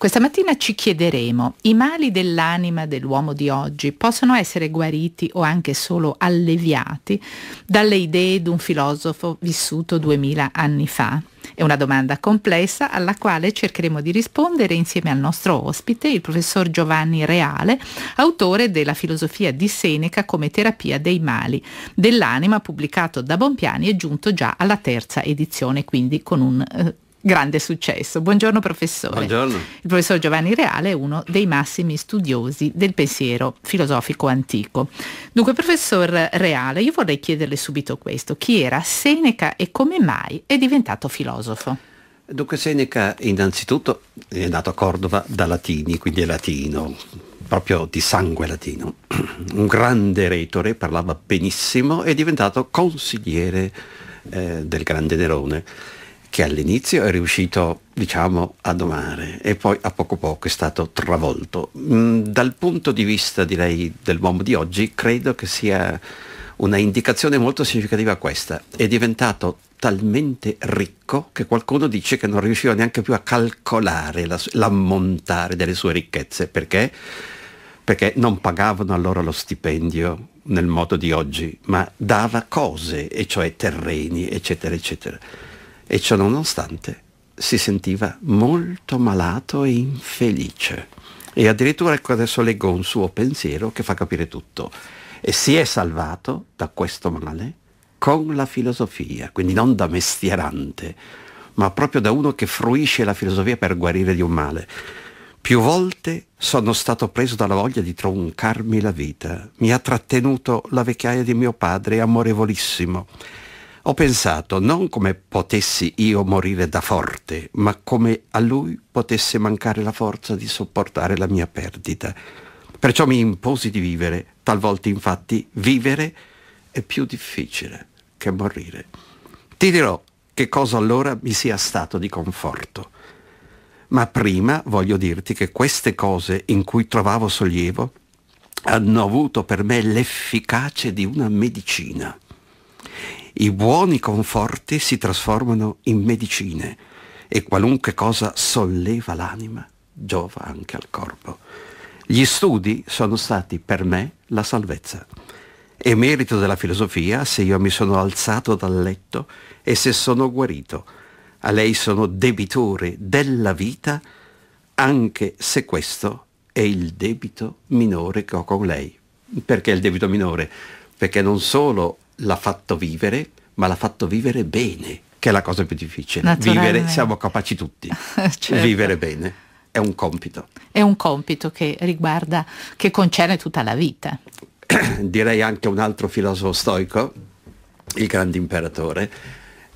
Questa mattina ci chiederemo, i mali dell'anima dell'uomo di oggi possono essere guariti o anche solo alleviati dalle idee di un filosofo vissuto duemila anni fa? È una domanda complessa alla quale cercheremo di rispondere insieme al nostro ospite, il professor Giovanni Reale, autore della filosofia di Seneca come terapia dei mali dell'anima, pubblicato da Bompiani e giunto già alla terza edizione, quindi con un eh, grande successo. Buongiorno professore. Buongiorno. Il professor Giovanni Reale è uno dei massimi studiosi del pensiero filosofico antico. Dunque, professor Reale, io vorrei chiederle subito questo. Chi era Seneca e come mai è diventato filosofo? Dunque Seneca innanzitutto è nato a Cordova da latini, quindi è latino, proprio di sangue latino. Un grande retore, parlava benissimo, è diventato consigliere eh, del grande Nerone che all'inizio è riuscito diciamo a domare e poi a poco poco è stato travolto. Mm, dal punto di vista direi dell'uomo di oggi credo che sia una indicazione molto significativa questa, è diventato talmente ricco che qualcuno dice che non riusciva neanche più a calcolare la, l'ammontare delle sue ricchezze, perché? Perché non pagavano allora lo stipendio nel modo di oggi, ma dava cose, e cioè terreni, eccetera, eccetera e ciò nonostante si sentiva molto malato e infelice. E addirittura ecco adesso leggo un suo pensiero che fa capire tutto. E si è salvato da questo male con la filosofia, quindi non da mestierante, ma proprio da uno che fruisce la filosofia per guarire di un male. Più volte sono stato preso dalla voglia di troncarmi la vita. Mi ha trattenuto la vecchiaia di mio padre, amorevolissimo ho pensato non come potessi io morire da forte, ma come a lui potesse mancare la forza di sopportare la mia perdita. Perciò mi imposi di vivere, talvolta infatti vivere è più difficile che morire. Ti dirò che cosa allora mi sia stato di conforto. Ma prima voglio dirti che queste cose in cui trovavo sollievo hanno avuto per me l'efficacia di una medicina. I buoni conforti si trasformano in medicine e qualunque cosa solleva l'anima giova anche al corpo. Gli studi sono stati per me la salvezza. È merito della filosofia se io mi sono alzato dal letto e se sono guarito. A lei sono debitore della vita anche se questo è il debito minore che ho con lei. Perché il debito minore? Perché non solo l'ha fatto vivere, ma l'ha fatto vivere bene, che è la cosa più difficile. Vivere, siamo capaci tutti, certo. vivere bene è un compito. È un compito che riguarda, che concerne tutta la vita. Direi anche un altro filosofo stoico, il grande imperatore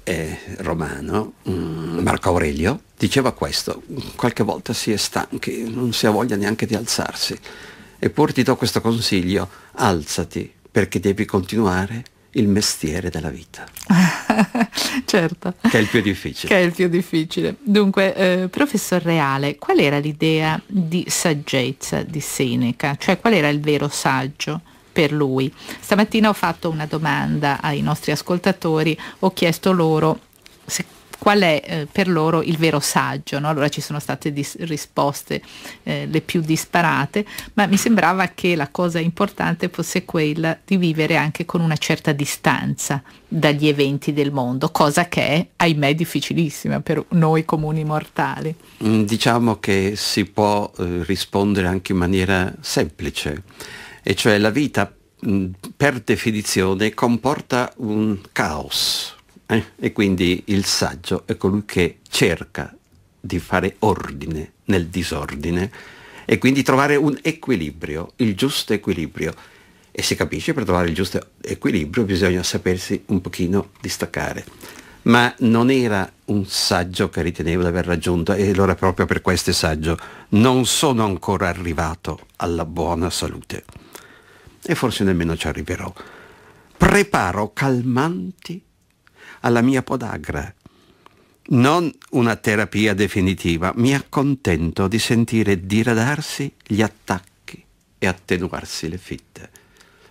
eh, romano, mm, Marco Aurelio, diceva questo, qualche volta si è stanchi, non si ha voglia neanche di alzarsi, Eppure ti do questo consiglio, alzati perché devi continuare il mestiere della vita. certo. Che è il più difficile. Che è il più difficile. Dunque, eh, professor Reale, qual era l'idea di saggezza di Seneca? Cioè qual era il vero saggio? per lui. Stamattina ho fatto una domanda ai nostri ascoltatori, ho chiesto loro se qual è eh, per loro il vero saggio. No? Allora ci sono state dis- risposte eh, le più disparate, ma mi sembrava che la cosa importante fosse quella di vivere anche con una certa distanza dagli eventi del mondo, cosa che è, ahimè, difficilissima per noi comuni mortali. Mm, diciamo che si può eh, rispondere anche in maniera semplice, e cioè la vita mh, mm, per definizione comporta un caos, eh? E quindi il saggio è colui che cerca di fare ordine nel disordine e quindi trovare un equilibrio, il giusto equilibrio. E si capisce, per trovare il giusto equilibrio bisogna sapersi un pochino distaccare. Ma non era un saggio che ritenevo di aver raggiunto, e allora proprio per questo saggio non sono ancora arrivato alla buona salute. E forse nemmeno ci arriverò. Preparo calmanti alla mia podagra. Non una terapia definitiva, mi accontento di sentire diradarsi gli attacchi e attenuarsi le fitte.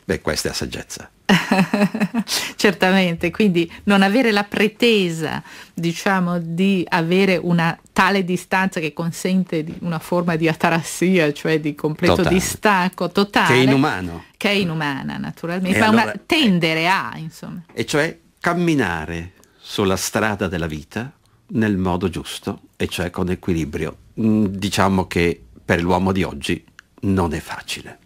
Beh, questa è saggezza. Certamente, quindi non avere la pretesa, diciamo, di avere una tale distanza che consente una forma di atarassia, cioè di completo totale. distacco totale. Che è inumano. Che è inumana, naturalmente, e ma allora, una, eh, tendere a, insomma. E cioè camminare sulla strada della vita nel modo giusto, e cioè con equilibrio. Mm, diciamo che per l'uomo di oggi non è facile.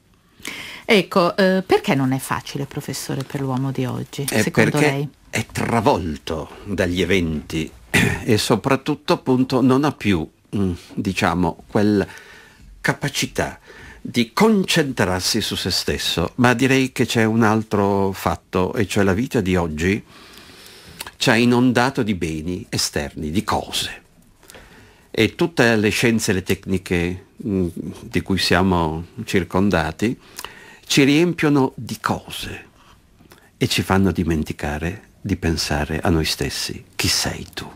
Ecco, eh, perché non è facile, professore, per l'uomo di oggi, è secondo lei? È travolto dagli eventi e soprattutto appunto non ha più, mm, diciamo, quella capacità di concentrarsi su se stesso, ma direi che c'è un altro fatto, e cioè la vita di oggi ci ha inondato di beni esterni, di cose. E tutte le scienze e le tecniche mh, mm, di cui siamo circondati ci riempiono di cose e ci fanno dimenticare di pensare a noi stessi. Chi sei tu?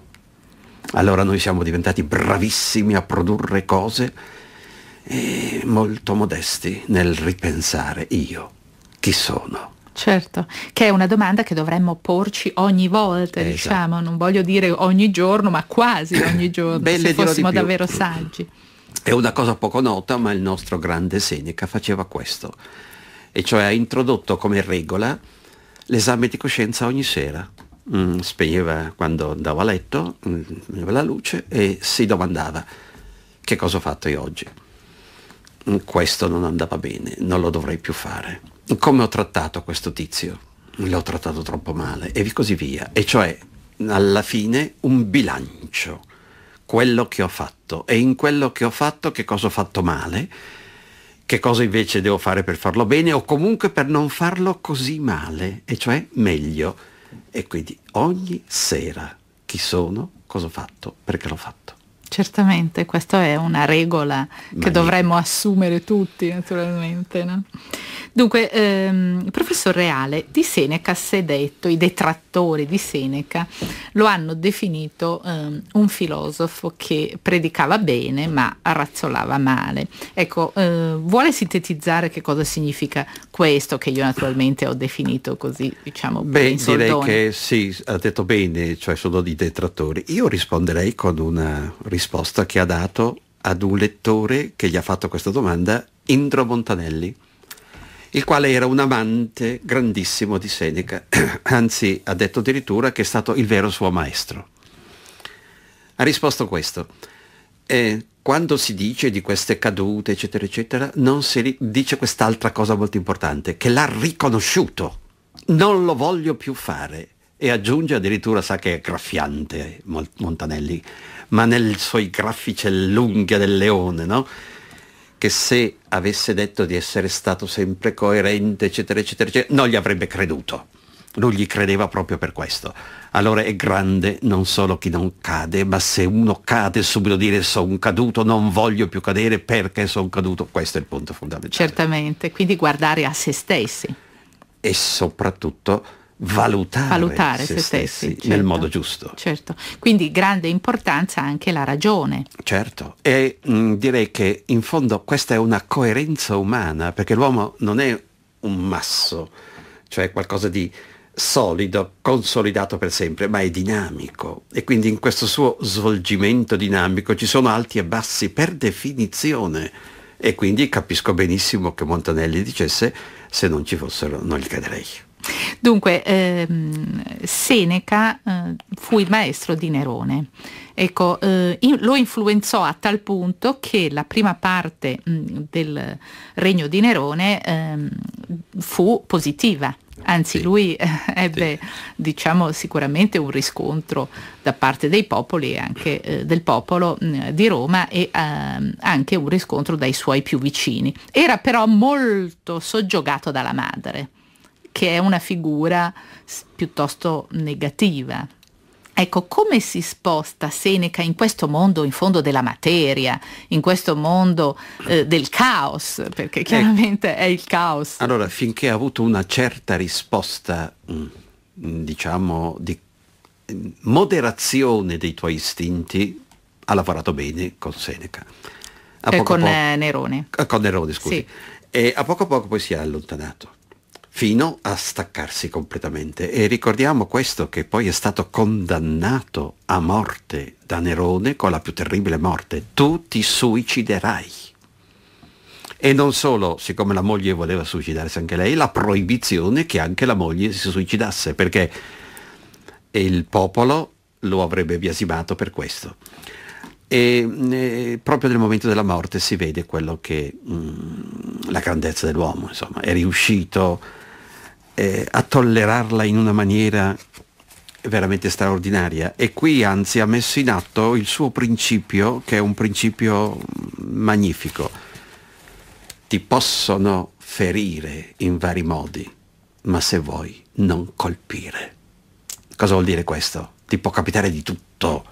Allora noi siamo diventati bravissimi a produrre cose e molto modesti nel ripensare io chi sono. Certo, che è una domanda che dovremmo porci ogni volta, esatto. diciamo, non voglio dire ogni giorno, ma quasi ogni giorno, Belle se fossimo davvero saggi. È una cosa poco nota, ma il nostro grande Seneca faceva questo, e cioè ha introdotto come regola l'esame di coscienza ogni sera. Mm, spegneva quando andava a letto, mm, spegneva la luce e si domandava che cosa ho fatto io oggi questo non andava bene, non lo dovrei più fare. Come ho trattato questo tizio? L'ho trattato troppo male e così via. E cioè, alla fine, un bilancio, quello che ho fatto e in quello che ho fatto che cosa ho fatto male, che cosa invece devo fare per farlo bene o comunque per non farlo così male, e cioè meglio. E quindi ogni sera chi sono, cosa ho fatto, perché l'ho fatto. Certamente, questa è una regola che dovremmo assumere tutti, naturalmente. No? Dunque, ehm, professor Reale, di Seneca si è detto, i detrattori di Seneca lo hanno definito ehm, un filosofo che predicava bene ma razzolava male. Ecco, eh, vuole sintetizzare che cosa significa questo che io naturalmente ho definito così, diciamo, Beh, direi che sì, ha detto bene, cioè sono di detrattori. Io risponderei con una risposta che ha dato ad un lettore che gli ha fatto questa domanda, Indro Montanelli il quale era un amante grandissimo di Seneca, anzi ha detto addirittura che è stato il vero suo maestro. Ha risposto questo, eh, quando si dice di queste cadute, eccetera, eccetera, non si dice quest'altra cosa molto importante, che l'ha riconosciuto, non lo voglio più fare. E aggiunge addirittura, sa che è graffiante Montanelli, ma nel suoi graffici l'unghia del leone, no? che se avesse detto di essere stato sempre coerente, eccetera, eccetera, eccetera, non gli avrebbe creduto. Lui gli credeva proprio per questo. Allora è grande non solo chi non cade, ma se uno cade subito dire sono caduto, non voglio più cadere perché sono caduto, questo è il punto fondamentale. Certamente, quindi guardare a se stessi. E soprattutto valutare, valutare se, se stessi, stessi certo, nel modo giusto. Certo, quindi grande importanza anche la ragione. Certo, e mh, mm, direi che in fondo questa è una coerenza umana, perché l'uomo non è un masso, cioè qualcosa di solido, consolidato per sempre, ma è dinamico e quindi in questo suo svolgimento dinamico ci sono alti e bassi per definizione e quindi capisco benissimo che Montanelli dicesse se non ci fossero non gli cadrei. Dunque, ehm, Seneca eh, fu il maestro di Nerone. Ecco, eh, lo influenzò a tal punto che la prima parte mh, mm, del regno di Nerone ehm, fu positiva, anzi sì. lui eh, ebbe sì. diciamo, sicuramente un riscontro da parte dei popoli e anche eh, del popolo mh, mm, di Roma e ehm, anche un riscontro dai suoi più vicini era però molto soggiogato dalla madre che è una figura piuttosto negativa. Ecco, come si sposta Seneca in questo mondo, in fondo della materia, in questo mondo eh, del caos, perché ecco. chiaramente è il caos. Allora, finché ha avuto una certa risposta, mm, diciamo, di mm, moderazione dei tuoi istinti, ha lavorato bene con Seneca. A e eh, con eh, Nerone. Eh, con Nerone, scusi. Sì. E a poco a poco poi si è allontanato fino a staccarsi completamente. E ricordiamo questo che poi è stato condannato a morte da Nerone con la più terribile morte. Tu ti suiciderai. E non solo, siccome la moglie voleva suicidarsi anche lei, la proibizione che anche la moglie si suicidasse, perché il popolo lo avrebbe biasimato per questo. E, e eh, proprio nel momento della morte si vede quello che mh, mm, la grandezza dell'uomo, insomma, è riuscito eh, a tollerarla in una maniera veramente straordinaria e qui anzi ha messo in atto il suo principio che è un principio magnifico. Ti possono ferire in vari modi, ma se vuoi non colpire. Cosa vuol dire questo? Ti può capitare di tutto,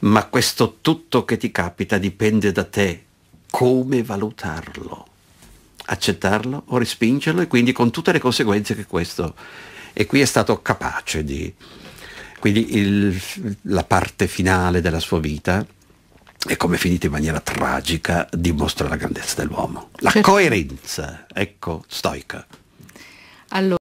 ma questo tutto che ti capita dipende da te. Come valutarlo? accettarlo o respingerlo e quindi con tutte le conseguenze che questo. E qui è stato capace di... Quindi il, la parte finale della sua vita e come è finita in maniera tragica dimostra la grandezza dell'uomo. La certo. coerenza, ecco, stoica. Allora.